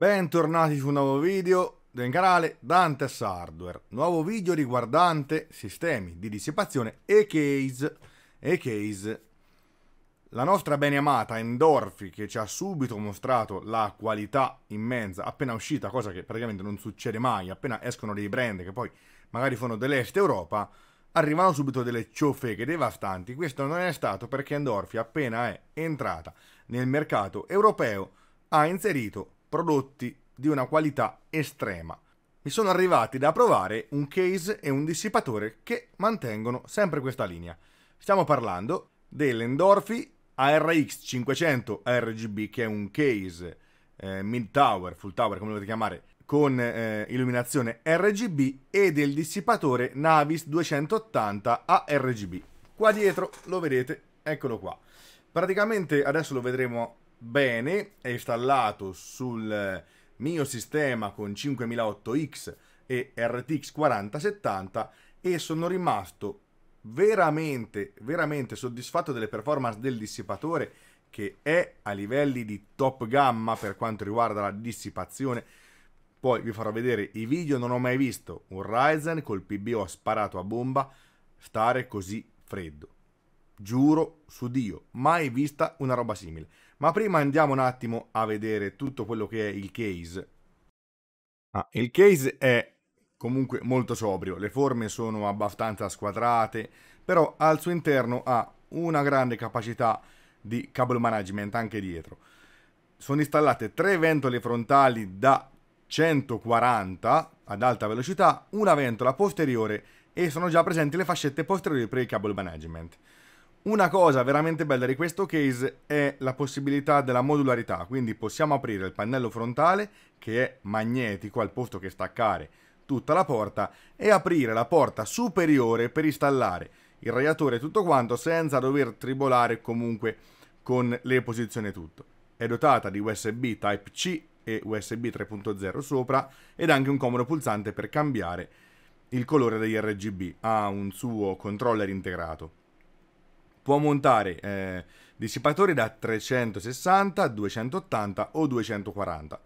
Bentornati su un nuovo video del canale Dantes Hardware Nuovo video riguardante sistemi di dissipazione e case, e case. La nostra bene amata Endorfi che ci ha subito mostrato la qualità immensa appena uscita Cosa che praticamente non succede mai appena escono dei brand che poi magari sono dell'est Europa Arrivano subito delle ciofeche devastanti Questo non è stato perché Endorfi appena è entrata nel mercato europeo ha inserito prodotti di una qualità estrema. Mi sono arrivati da provare un case e un dissipatore che mantengono sempre questa linea. Stiamo parlando dell'Endorfi ARX 500 RGB che è un case eh, mid tower, full tower come lo volete chiamare, con eh, illuminazione RGB e del dissipatore Navis 280 ARGB. Qua dietro lo vedete, eccolo qua. Praticamente adesso lo vedremo bene, è installato sul mio sistema con 5008X e RTX 4070 e sono rimasto veramente, veramente soddisfatto delle performance del dissipatore che è a livelli di top gamma per quanto riguarda la dissipazione. Poi vi farò vedere i video, non ho mai visto un Ryzen col PBO sparato a bomba stare così freddo. Giuro su Dio, mai vista una roba simile. Ma prima andiamo un attimo a vedere tutto quello che è il case. Ah, il case è comunque molto sobrio, le forme sono abbastanza squadrate, però al suo interno ha una grande capacità di cable management anche dietro. Sono installate tre ventole frontali da 140 ad alta velocità, una ventola posteriore e sono già presenti le fascette posteriori per il cable management. Una cosa veramente bella di questo case è la possibilità della modularità, quindi possiamo aprire il pannello frontale che è magnetico al posto che staccare tutta la porta e aprire la porta superiore per installare il radiatore e tutto quanto senza dover tribolare comunque con le posizioni e tutto. È dotata di USB Type-C e USB 3.0 sopra ed anche un comodo pulsante per cambiare il colore degli RGB. Ha un suo controller integrato può montare eh, dissipatori da 360, 280 o 240.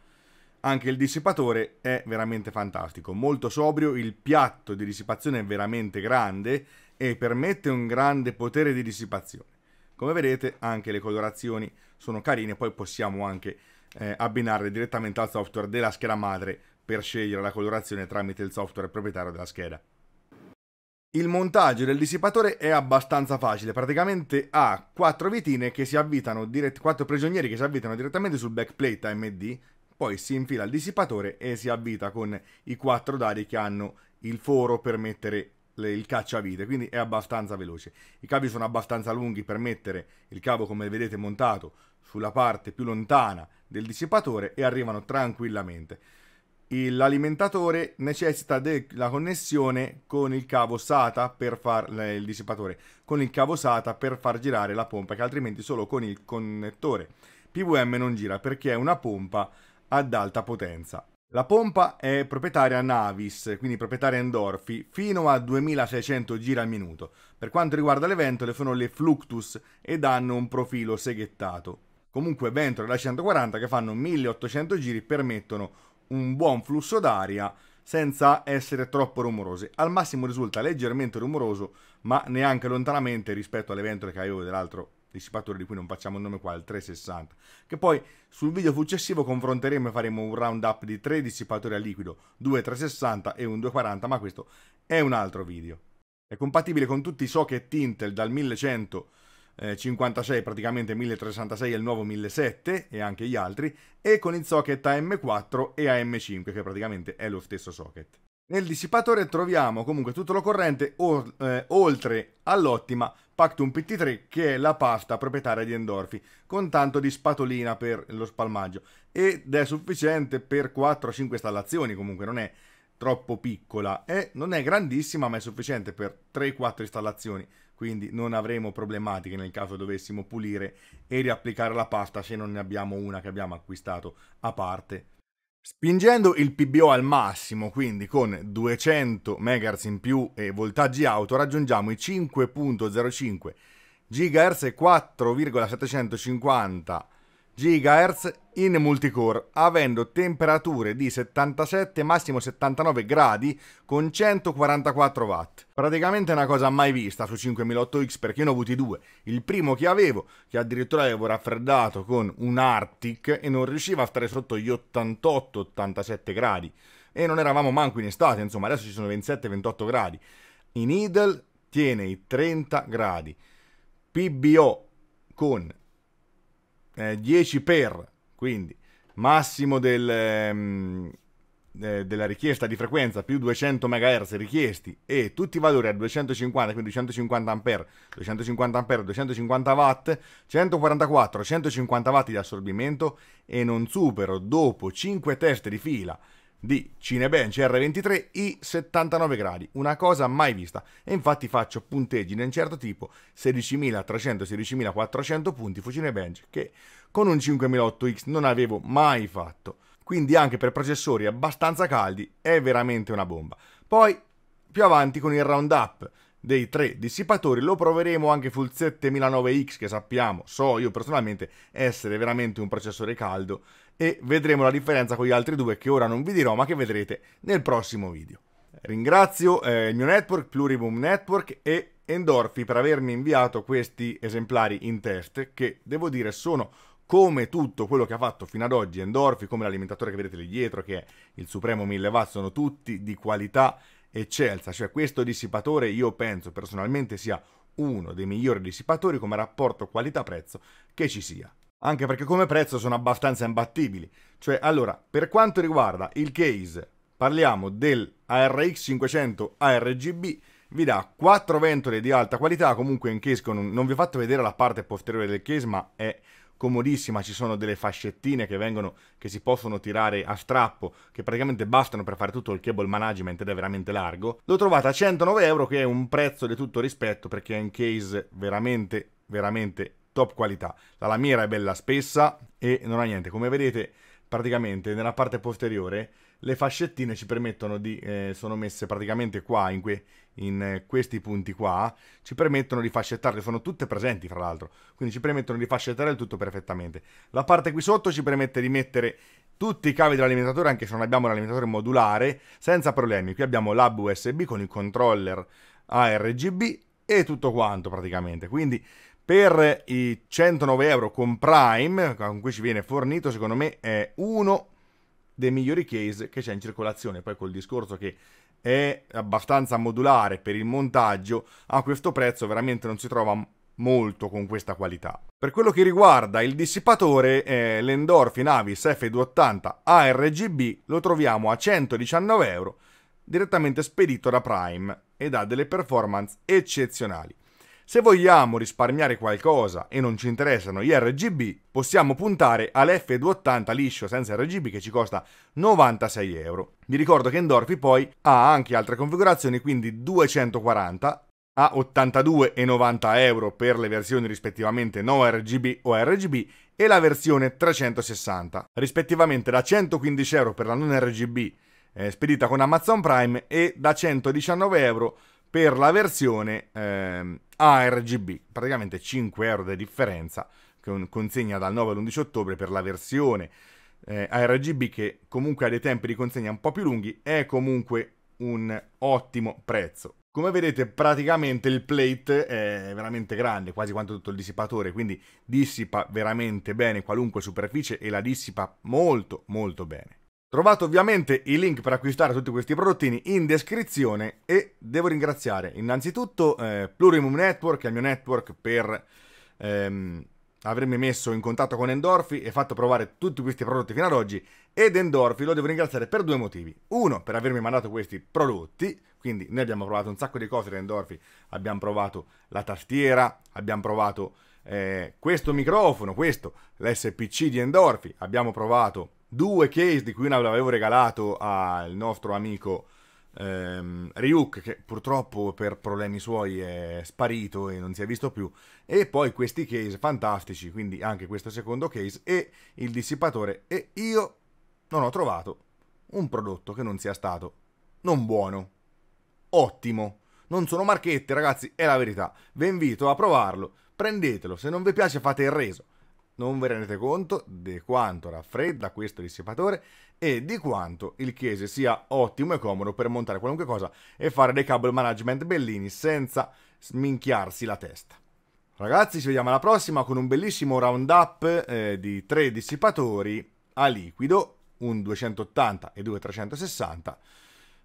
Anche il dissipatore è veramente fantastico, molto sobrio, il piatto di dissipazione è veramente grande e permette un grande potere di dissipazione. Come vedete anche le colorazioni sono carine, poi possiamo anche eh, abbinarle direttamente al software della scheda madre per scegliere la colorazione tramite il software proprietario della scheda. Il montaggio del dissipatore è abbastanza facile, praticamente ha quattro vitine che si avvitano, dirett- quattro prigionieri che si avvitano direttamente sul backplate AMD, poi si infila il dissipatore e si avvita con i quattro dadi che hanno il foro per mettere le, il cacciavite, quindi è abbastanza veloce. I cavi sono abbastanza lunghi per mettere il cavo, come vedete, montato sulla parte più lontana del dissipatore e arrivano tranquillamente l'alimentatore necessita della connessione con il cavo SATA per far il dissipatore con il cavo SATA per far girare la pompa che altrimenti solo con il connettore PVM non gira perché è una pompa ad alta potenza. La pompa è proprietaria Navis, quindi proprietaria Endorfi, fino a 2600 giri al minuto. Per quanto riguarda le ventole sono le Fluctus ed hanno un profilo seghettato. Comunque ventole da 140 che fanno 1800 giri permettono un buon flusso d'aria senza essere troppo rumorosi. Al massimo risulta leggermente rumoroso, ma neanche lontanamente rispetto alle ventole che avevo dell'altro dissipatore di cui non facciamo il nome qua, il 360, che poi sul video successivo confronteremo e faremo un round up di tre dissipatori a liquido, due 360 e un 240, ma questo è un altro video. È compatibile con tutti i socket Intel dal 1100 56 eh, praticamente 1066 è il nuovo 1007 e anche gli altri, e con il socket AM4 e AM5 che praticamente è lo stesso socket. Nel dissipatore troviamo comunque tutto lo corrente o, eh, oltre all'ottima Pactum PT3 che è la pasta proprietaria di Endorfi con tanto di spatolina per lo spalmaggio ed è sufficiente per 4-5 installazioni comunque non è troppo piccola e non è grandissima ma è sufficiente per 3-4 installazioni quindi non avremo problematiche nel caso dovessimo pulire e riapplicare la pasta se non ne abbiamo una che abbiamo acquistato a parte Spingendo il PBO al massimo, quindi con 200 MHz in più e voltaggi auto, raggiungiamo i 5.05 GHz e 4,750 GHz in multicore, avendo temperature di 77 massimo 79 gradi con 144 watt. Praticamente una cosa mai vista su 5008X perché io ne ho avuti due. Il primo che avevo, che addirittura avevo raffreddato con un Arctic e non riusciva a stare sotto gli 88-87 gradi. E non eravamo manco in estate, insomma, adesso ci sono 27-28 gradi. In idle tiene i 30 gradi. PBO con eh, 10 per, quindi massimo del, ehm, eh, della richiesta di frequenza più 200 MHz richiesti e tutti i valori a 250, quindi 250 A, 250 A, 250 W, 144, 150 W di assorbimento e non supero dopo 5 test di fila di Cinebench R23 i 79 gradi, una cosa mai vista. E infatti faccio punteggi di un certo tipo, 16.300-16.400 punti fu Cinebench, che con un 5008X non avevo mai fatto. Quindi anche per processori abbastanza caldi è veramente una bomba. Poi più avanti con il Roundup dei tre dissipatori, lo proveremo anche sul 7900 x che sappiamo, so io personalmente, essere veramente un processore caldo e vedremo la differenza con gli altri due che ora non vi dirò ma che vedrete nel prossimo video. Ringrazio eh, il mio network, Pluriboom Network e Endorfi per avermi inviato questi esemplari in test che devo dire sono come tutto quello che ha fatto fino ad oggi Endorfi, come l'alimentatore che vedete lì dietro che è il Supremo 1000W, sono tutti di qualità eccelsa, cioè questo dissipatore io penso personalmente sia uno dei migliori dissipatori come rapporto qualità-prezzo che ci sia. Anche perché come prezzo sono abbastanza imbattibili. Cioè, allora, per quanto riguarda il case, parliamo del ARX500 ARGB, vi dà quattro ventole di alta qualità, comunque in case con un... non vi ho fatto vedere la parte posteriore del case, ma è comodissima, ci sono delle fascettine che vengono, che si possono tirare a strappo, che praticamente bastano per fare tutto il cable management ed è veramente largo. L'ho trovata a 109 euro che è un prezzo di tutto rispetto perché è un case veramente, veramente top qualità. La lamiera è bella spessa e non ha niente, come vedete praticamente nella parte posteriore le fascettine ci permettono di, eh, sono messe praticamente qua, in, que, in, eh, questi punti qua, ci permettono di fascettarle, sono tutte presenti fra l'altro, quindi ci permettono di fascettare il tutto perfettamente. La parte qui sotto ci permette di mettere tutti i cavi dell'alimentatore, anche se non abbiamo un alimentatore modulare, senza problemi. Qui abbiamo l'hub USB con il controller ARGB e tutto quanto praticamente, quindi... Per i 109 euro con Prime, con cui ci viene fornito, secondo me è uno dei migliori case che c'è in circolazione. Poi col discorso che è abbastanza modulare per il montaggio, a questo prezzo veramente non si trova molto con questa qualità. Per quello che riguarda il dissipatore, eh, l'Endorphin Avis F280 ARGB lo troviamo a 119 euro, direttamente spedito da Prime ed ha delle performance eccezionali. Se vogliamo risparmiare qualcosa e non ci interessano gli RGB, possiamo puntare all'F280 liscio senza RGB che ci costa 96 euro. Vi ricordo che Endorfi poi ha anche altre configurazioni, quindi 240 a 82 e 90 euro per le versioni rispettivamente no RGB o RGB e la versione 360, rispettivamente da 115 euro per la non RGB eh, spedita con Amazon Prime e da 119 euro per per la versione ehm, ARGB, praticamente 5 euro di differenza, che consegna dal 9 all'11 ottobre per la versione eh, ARGB che comunque ha dei tempi di consegna un po' più lunghi, è comunque un ottimo prezzo. Come vedete praticamente il plate è veramente grande, quasi quanto tutto il dissipatore, quindi dissipa veramente bene qualunque superficie e la dissipa molto molto bene. Trovate ovviamente i link per acquistare tutti questi prodottini in descrizione e devo ringraziare innanzitutto eh, Plurimum Network, che il mio network, per ehm, avermi messo in contatto con Endorfi e fatto provare tutti questi prodotti fino ad oggi ed Endorfi lo devo ringraziare per due motivi. Uno, per avermi mandato questi prodotti, quindi noi abbiamo provato un sacco di cose da Endorfi, abbiamo provato la tastiera, abbiamo provato eh, questo microfono, questo, l'SPC di Endorfi, abbiamo provato due case di cui una l'avevo regalato al nostro amico ehm, Ryuk che purtroppo per problemi suoi è sparito e non si è visto più e poi questi case fantastici quindi anche questo secondo case e il dissipatore e io non ho trovato un prodotto che non sia stato non buono ottimo non sono marchette ragazzi è la verità vi invito a provarlo prendetelo se non vi piace fate il reso non vi rendete conto di quanto raffredda questo dissipatore e di quanto il chiese sia ottimo e comodo per montare qualunque cosa e fare dei cable management bellini senza sminchiarsi la testa. Ragazzi, ci vediamo alla prossima con un bellissimo roundup eh, di tre dissipatori a liquido, un 280 e due 360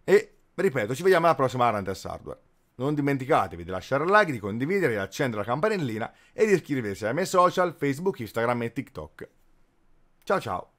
e ripeto, ci vediamo alla prossima Arantes Hardware. Non dimenticatevi di lasciare like, di condividere, di accendere la campanellina e di iscriversi ai miei social Facebook, Instagram e TikTok. Ciao ciao!